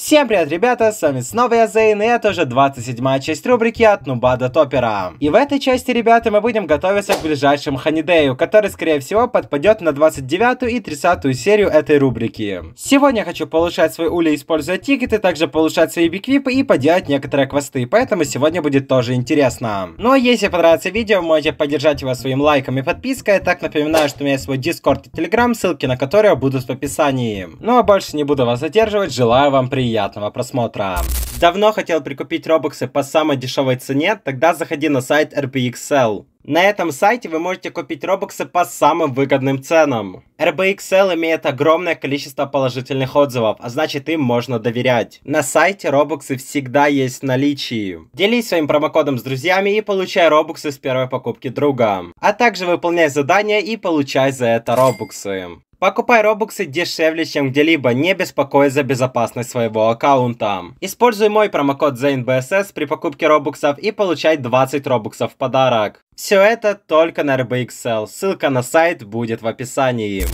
Всем привет, ребята, с вами снова я, Зейн, и это уже 27 часть рубрики от Нуба до Топера. И в этой части, ребята, мы будем готовиться к ближайшему Ханидею, который, скорее всего, подпадет на 29 и 30 серию этой рубрики. Сегодня я хочу получать свой ули, используя тикеты, также получать свои биквипы и поделать некоторые квесты, поэтому сегодня будет тоже интересно. Ну а если понравится видео, можете поддержать его своим лайком и подпиской, так напоминаю, что у меня есть свой дискорд и телеграм, ссылки на которые будут в описании. Ну а больше не буду вас задерживать, желаю вам приятного приятного просмотра. Давно хотел прикупить робоксы по самой дешевой цене? Тогда заходи на сайт RPXL. На этом сайте вы можете купить робоксы по самым выгодным ценам. RBXL имеет огромное количество положительных отзывов, а значит им можно доверять. На сайте робоксы всегда есть в наличии. Делись своим промокодом с друзьями и получай робоксы с первой покупки друга. А также выполняй задания и получай за это робоксы. Покупай робоксы дешевле, чем где-либо, не беспокой за безопасность своего аккаунта. Используй мой промокод ZaneBSS при покупке робоксов и получай 20 робоксов в подарок. Все это только на RBXL, ссылка на сайт будет в описании.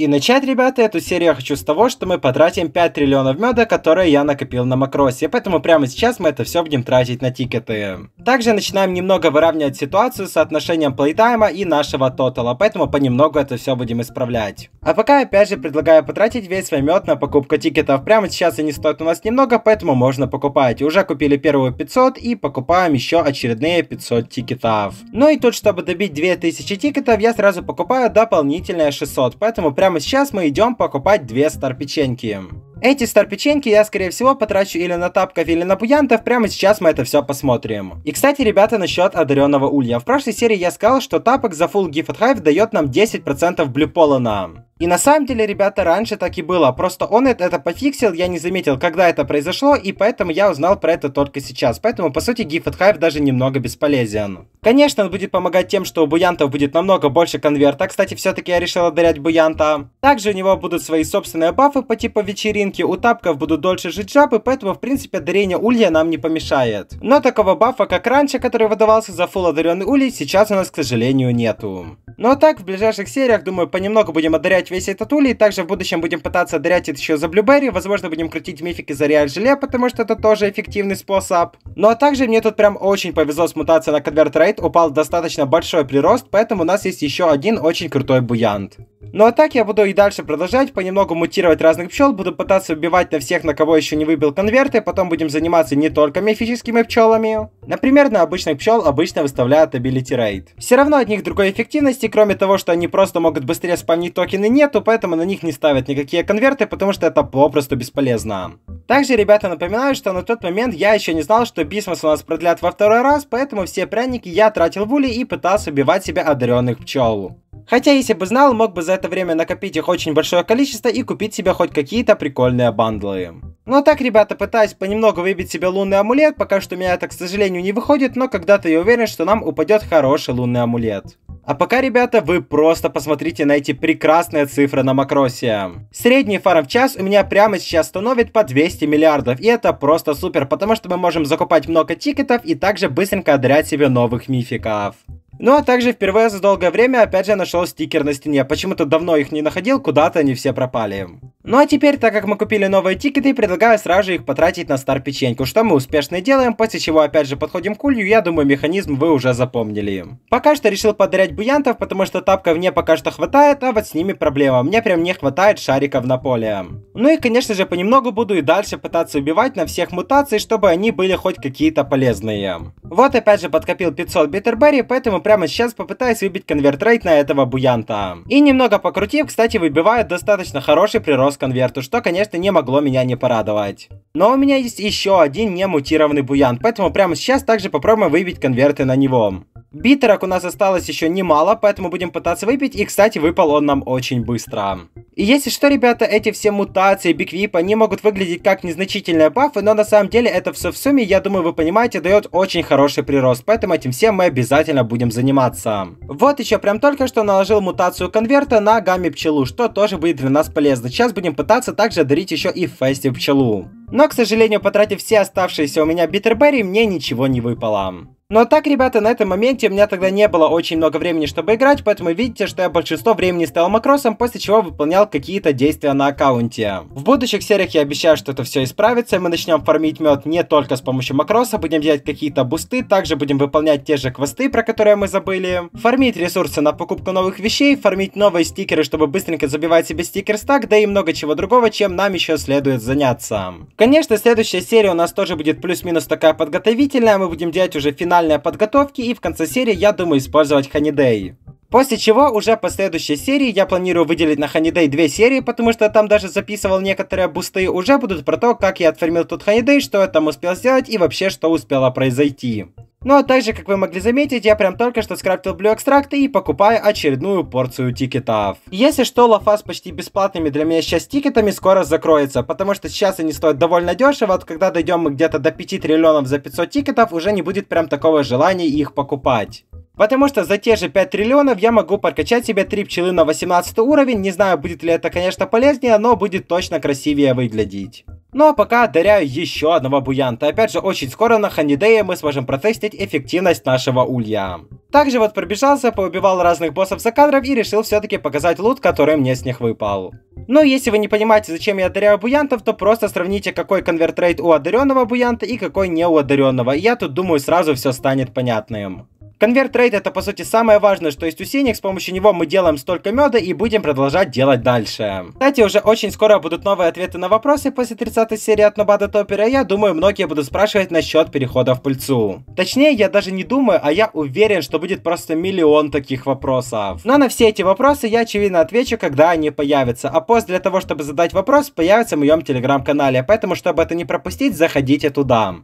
И начать, ребята, эту серию я хочу с того, что мы потратим 5 триллионов меда, которые я накопил на Макросе, поэтому прямо сейчас мы это все будем тратить на тикеты. Также начинаем немного выравнивать ситуацию с соотношением плейтайма и нашего тотала, поэтому понемногу это все будем исправлять. А пока опять же предлагаю потратить весь свой мед на покупку тикетов, прямо сейчас они стоят у нас немного, поэтому можно покупать. Уже купили первые 500 и покупаем еще очередные 500 тикетов. Ну и тут, чтобы добить 2000 тикетов, я сразу покупаю дополнительные 600, поэтому прямо прямо сейчас мы идем покупать две стар печеньки. Эти стар я, скорее всего, потрачу или на тапков, или на пуянтов. Прямо сейчас мы это все посмотрим. И, кстати, ребята, насчет одаренного улья. В прошлой серии я сказал, что тапок за full gift от Hive дает нам 10% блюпола И на самом деле, ребята, раньше так и было. Просто он это пофиксил, я не заметил, когда это произошло, и поэтому я узнал про это только сейчас. Поэтому, по сути, гиф от Hive даже немного бесполезен. Конечно, он будет помогать тем, что у Буянтов будет намного больше конверта. Кстати, все-таки я решил одарять Буянта. Также у него будут свои собственные бафы по типу вечеринки ботинки у тапков будут дольше жить жабы, поэтому в принципе дарение улья нам не помешает. Но такого бафа, как раньше, который выдавался за фул одаренный улей, сейчас у нас, к сожалению, нету. Ну а так, в ближайших сериях, думаю, понемногу будем одарять весь этот улей, также в будущем будем пытаться одарять это еще за блюберри, возможно, будем крутить мифики за реаль желе, потому что это тоже эффективный способ. Ну а также мне тут прям очень повезло с мутацией на конверт рейд, упал достаточно большой прирост, поэтому у нас есть еще один очень крутой буянт. Ну а так я буду и дальше продолжать, понемногу мутировать разных пчел, буду пытаться пытаться убивать на всех, на кого еще не выбил конверты, потом будем заниматься не только мифическими пчелами. Например, на обычных пчел обычно выставляют Ability Raid. Все равно от них другой эффективности, кроме того, что они просто могут быстрее спамнить токены нету, поэтому на них не ставят никакие конверты, потому что это попросту бесполезно. Также, ребята, напоминаю, что на тот момент я еще не знал, что бисмос у нас продлят во второй раз, поэтому все пряники я тратил в ули и пытался убивать себя одаренных пчел. Хотя, если бы знал, мог бы за это время накопить их очень большое количество и купить себе хоть какие-то прикольные бандлы. Но ну, а так, ребята, пытаюсь понемногу выбить себе лунный амулет, пока что у меня это, к сожалению, не выходит, но когда-то я уверен, что нам упадет хороший лунный амулет. А пока, ребята, вы просто посмотрите на эти прекрасные цифры на Макросе. Средний фарм в час у меня прямо сейчас становит по 200 миллиардов, и это просто супер, потому что мы можем закупать много тикетов и также быстренько одарять себе новых мификов. Ну а также впервые за долгое время опять же нашел стикер на стене. Почему-то давно их не находил, куда-то они все пропали. Ну а теперь, так как мы купили новые тикеты, предлагаю сразу же их потратить на стар-печеньку, что мы успешно делаем, после чего опять же подходим к улью, я думаю механизм вы уже запомнили. Пока что решил подарять буянтов, потому что тапка мне пока что хватает, а вот с ними проблема, мне прям не хватает шариков на поле. Ну и конечно же понемногу буду и дальше пытаться убивать на всех мутаций, чтобы они были хоть какие-то полезные. Вот опять же подкопил 500 битерберри, поэтому прямо сейчас попытаюсь выбить конверт рейт на этого буянта. И немного покрутив, кстати, выбиваю достаточно хороший прирост конверту, что, конечно, не могло меня не порадовать. Но у меня есть еще один не мутированный буян, поэтому прямо сейчас также попробуем выбить конверты на него. Битерок у нас осталось еще немало, поэтому будем пытаться выбить, и, кстати, выпал он нам очень быстро. И если что, ребята, эти все мутации Биквип, они могут выглядеть как незначительные бафы, но на самом деле это все в сумме, я думаю, вы понимаете, дает очень хороший прирост, поэтому этим всем мы обязательно будем заниматься. Вот еще прям только что наложил мутацию конверта на гамми пчелу, что тоже будет для нас полезно. Сейчас будем пытаться также дарить еще и фестив пчелу. Но, к сожалению, потратив все оставшиеся у меня битерберри, мне ничего не выпало. Но так, ребята, на этом моменте у меня тогда не было очень много времени, чтобы играть, поэтому видите, что я большинство времени стал макросом, после чего выполнял какие-то действия на аккаунте. В будущих сериях я обещаю, что это все исправится, и мы начнем фармить мед не только с помощью макроса, будем делать какие-то бусты, также будем выполнять те же квесты, про которые мы забыли, фармить ресурсы на покупку новых вещей, фармить новые стикеры, чтобы быстренько забивать себе стикер стак, да и много чего другого, чем нам еще следует заняться. Конечно, следующая серия у нас тоже будет плюс-минус такая подготовительная, мы будем делать уже финальные подготовки, и в конце серии, я думаю, использовать Ханидей. После чего уже последующие серии я планирую выделить на Ханидей две серии, потому что там даже записывал некоторые бусты, уже будут про то, как я отфармил тут Ханидей, что я там успел сделать и вообще что успело произойти. Ну а также, как вы могли заметить, я прям только что скрафтил blue экстракты и покупаю очередную порцию тикетов. Если что, лафа с почти бесплатными для меня сейчас тикетами скоро закроется, потому что сейчас они стоят довольно дешево, вот когда дойдем мы где-то до 5 триллионов за 500 тикетов, уже не будет прям такого желания их покупать. Потому что за те же 5 триллионов я могу подкачать себе 3 пчелы на 18 уровень. Не знаю, будет ли это, конечно, полезнее, но будет точно красивее выглядеть. Ну а пока даряю еще одного буянта. Опять же, очень скоро на Ханидее мы сможем протестить эффективность нашего улья. Также вот пробежался, поубивал разных боссов за кадром и решил все-таки показать лут, который мне с них выпал. Но ну, если вы не понимаете, зачем я даряю буянтов, то просто сравните, какой конверт рейд у одаренного буянта и какой не у одаренного. я тут думаю, сразу все станет понятным. Конверт рейд это по сути самое важное, что есть у Синик, с помощью него мы делаем столько меда и будем продолжать делать дальше. Кстати, уже очень скоро будут новые ответы на вопросы после 30 серии от Нобада Топера, и я думаю, многие будут спрашивать насчет перехода в пыльцу. Точнее, я даже не думаю, а я уверен, что будет просто миллион таких вопросов. Но на все эти вопросы я, очевидно, отвечу, когда они появятся. А пост для того, чтобы задать вопрос, появится в моем телеграм-канале, поэтому, чтобы это не пропустить, заходите туда.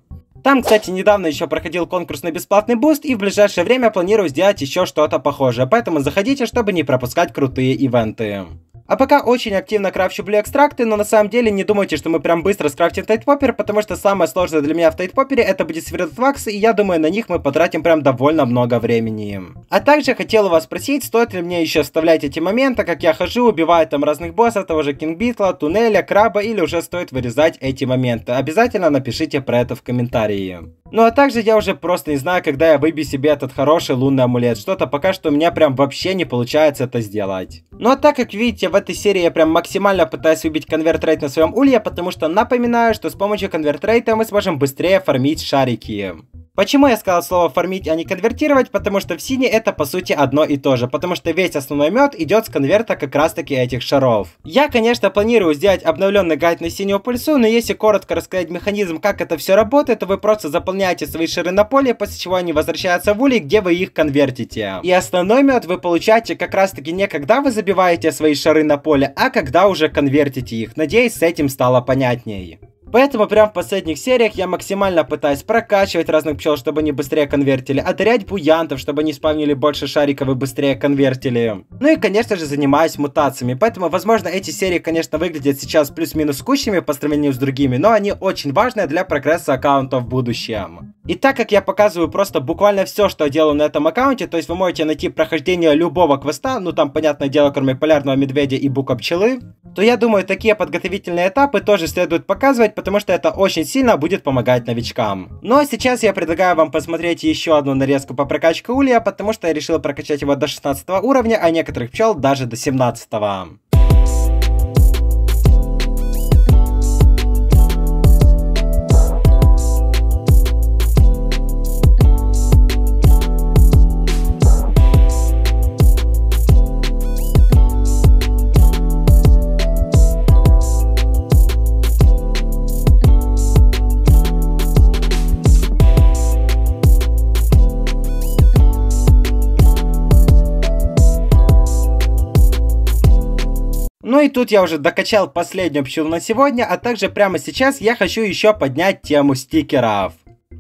Там, кстати, недавно еще проходил конкурс на бесплатный буст, и в ближайшее время планирую сделать еще что-то похожее, поэтому заходите, чтобы не пропускать крутые ивенты. А пока очень активно крафчу блю-экстракты, но на самом деле не думайте, что мы прям быстро скрафтим тайтпоппер, потому что самое сложное для меня в тайтпоппере это будет свердвакс, и я думаю на них мы потратим прям довольно много времени. А также хотел у вас спросить, стоит ли мне еще вставлять эти моменты, как я хожу, убиваю там разных боссов, того же Кингбитла, Туннеля, Краба, или уже стоит вырезать эти моменты. Обязательно напишите про это в комментарии. Ну а также я уже просто не знаю, когда я выбью себе этот хороший лунный амулет. Что-то пока что у меня прям вообще не получается это сделать. Ну а так как видите, в этой серии я прям максимально пытаюсь выбить конверт рейд на своем улье, потому что напоминаю, что с помощью конверт рейта мы сможем быстрее фармить шарики. Почему я сказал слово фармить, а не конвертировать? Потому что в сине это по сути одно и то же, потому что весь основной мед идет с конверта как раз таки этих шаров. Я, конечно, планирую сделать обновленный гайд на синюю пульсу, но если коротко рассказать механизм, как это все работает, то вы просто заполняете свои шары на поле, после чего они возвращаются в улей, где вы их конвертите. И основной мед вы получаете как раз таки не когда вы забиваете свои шары на поле, а когда уже конвертите их. Надеюсь, с этим стало понятнее. Поэтому прям в последних сериях я максимально пытаюсь прокачивать разных пчел, чтобы они быстрее конвертили, отырять буянтов, чтобы они спавнили больше шариков и быстрее конвертили. Ну и, конечно же, занимаюсь мутациями, поэтому, возможно, эти серии, конечно, выглядят сейчас плюс-минус скучными по сравнению с другими, но они очень важны для прогресса аккаунта в будущем. И так как я показываю просто буквально все, что я делаю на этом аккаунте, то есть вы можете найти прохождение любого квеста, ну там, понятное дело, кроме полярного медведя и бука пчелы, то я думаю, такие подготовительные этапы тоже следует показывать, потому что это очень сильно будет помогать новичкам. Но ну, а сейчас я предлагаю вам посмотреть еще одну нарезку по прокачке улья, потому что я решил прокачать его до 16 уровня, а некоторых пчел даже до 17. -го. тут я уже докачал последнюю пчелу на сегодня, а также прямо сейчас я хочу еще поднять тему стикеров.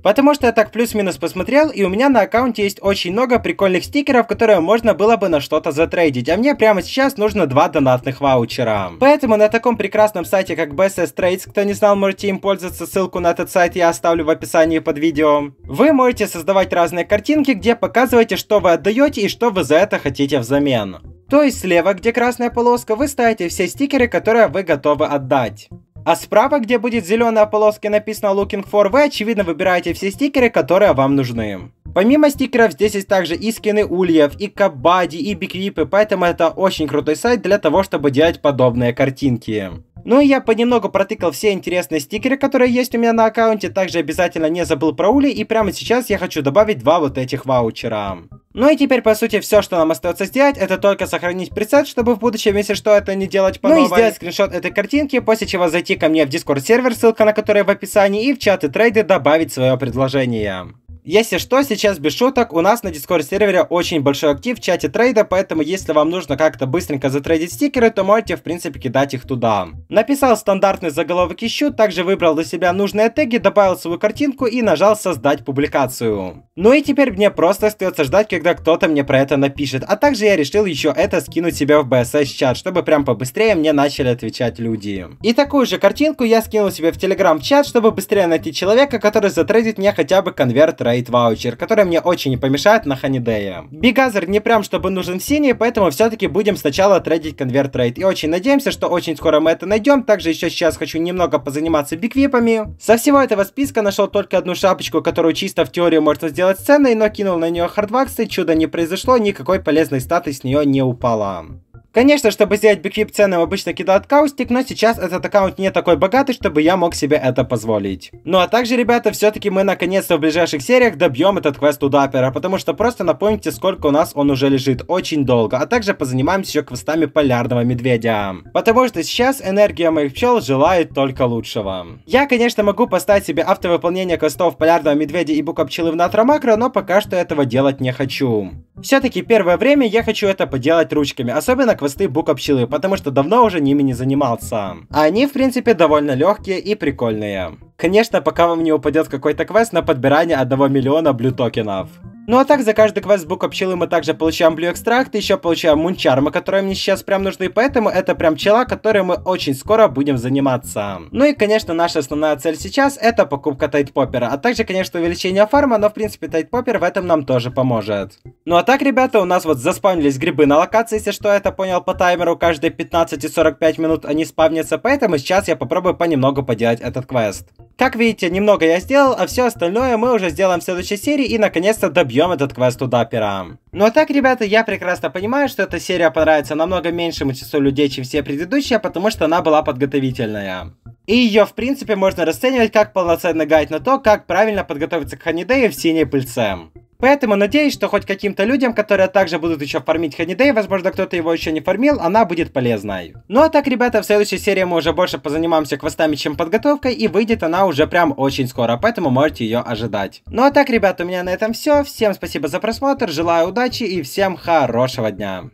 Потому что я так плюс-минус посмотрел, и у меня на аккаунте есть очень много прикольных стикеров, которые можно было бы на что-то затрейдить, а мне прямо сейчас нужно два донатных ваучера. Поэтому на таком прекрасном сайте, как BSS Trades, кто не знал, можете им пользоваться, ссылку на этот сайт я оставлю в описании под видео. Вы можете создавать разные картинки, где показываете, что вы отдаете и что вы за это хотите взамен. То есть слева, где красная полоска, вы ставите все стикеры, которые вы готовы отдать. А справа, где будет зеленая полоска и написано Looking for, вы очевидно выбираете все стикеры, которые вам нужны. Помимо стикеров здесь есть также и скины ульев, и кабади, и биквипы, поэтому это очень крутой сайт для того, чтобы делать подобные картинки. Ну и я понемногу протыкал все интересные стикеры, которые есть у меня на аккаунте, также обязательно не забыл про ули, и прямо сейчас я хочу добавить два вот этих ваучера. Ну и теперь, по сути, все, что нам остается сделать, это только сохранить пресет, чтобы в будущем, если что, это не делать по -новой. Ну и сделать скриншот этой картинки, после чего зайти ко мне в дискорд сервер, ссылка на который в описании, и в чаты трейды добавить свое предложение. Если что, сейчас без шуток, у нас на Discord сервере очень большой актив в чате трейда, поэтому если вам нужно как-то быстренько затрейдить стикеры, то можете в принципе кидать их туда. Написал стандартный заголовок ищу, также выбрал для себя нужные теги, добавил свою картинку и нажал создать публикацию. Ну и теперь мне просто остается ждать, когда кто-то мне про это напишет, а также я решил еще это скинуть себе в BSS чат, чтобы прям побыстрее мне начали отвечать люди. И такую же картинку я скинул себе в Telegram чат, чтобы быстрее найти человека, который затрейдит мне хотя бы конверт рейд стоит ваучер, который мне очень не помешает на Ханидея. Бигазер не прям чтобы нужен синий, поэтому все-таки будем сначала трейдить конверт рейд. И очень надеемся, что очень скоро мы это найдем. Также еще сейчас хочу немного позаниматься биквипами. Со всего этого списка нашел только одну шапочку, которую чисто в теории можно сделать сценой, но кинул на нее хардваксы, чудо не произошло, никакой полезной статы с нее не упала. Конечно, чтобы сделать биквип цену, обычно кидают каустик, но сейчас этот аккаунт не такой богатый, чтобы я мог себе это позволить. Ну а также, ребята, все-таки мы наконец-то в ближайших сериях добьем этот квест у Даппера, потому что просто напомните, сколько у нас он уже лежит, очень долго, а также позанимаемся еще квестами полярного медведя. Потому что сейчас энергия моих пчел желает только лучшего. Я, конечно, могу поставить себе автовыполнение квестов полярного медведя и бука пчелы в натромакро, но пока что этого делать не хочу. Все-таки первое время я хочу это поделать ручками, особенно квесты Book потому что давно уже ними не занимался. Они, в принципе, довольно легкие и прикольные. Конечно, пока вам не упадет какой-то квест на подбирание 1 миллиона блю токенов. Ну а так, за каждый квест с Book Пчелы мы также получаем Blue Extract, еще получаем мунчармы, которые мне сейчас прям нужны, поэтому это прям пчела, которой мы очень скоро будем заниматься. Ну и, конечно, наша основная цель сейчас это покупка Тайтпоппера, а также, конечно, увеличение фарма, но в принципе Тайтпоппер в этом нам тоже поможет. Ну а так, ребята, у нас вот заспавнились грибы на локации, если что, я это понял по таймеру, каждые 15 и 45 минут они спавнятся, поэтому сейчас я попробую понемногу поделать этот квест. Как видите, немного я сделал, а все остальное мы уже сделаем в следующей серии и наконец-то добьем этот квест у Даппера. Ну а так, ребята, я прекрасно понимаю, что эта серия понравится намного меньшему числу людей, чем все предыдущие, потому что она была подготовительная. И ее, в принципе, можно расценивать как полноценный гайд на то, как правильно подготовиться к Ханидею в синей пыльце. Поэтому надеюсь, что хоть каким-то людям, которые также будут еще фармить Ханидей, возможно, кто-то его еще не фармил, она будет полезной. Ну а так, ребята, в следующей серии мы уже больше позанимаемся квестами, чем подготовкой, и выйдет она уже прям очень скоро, поэтому можете ее ожидать. Ну а так, ребята, у меня на этом все. Всем спасибо за просмотр, желаю удачи и всем хорошего дня.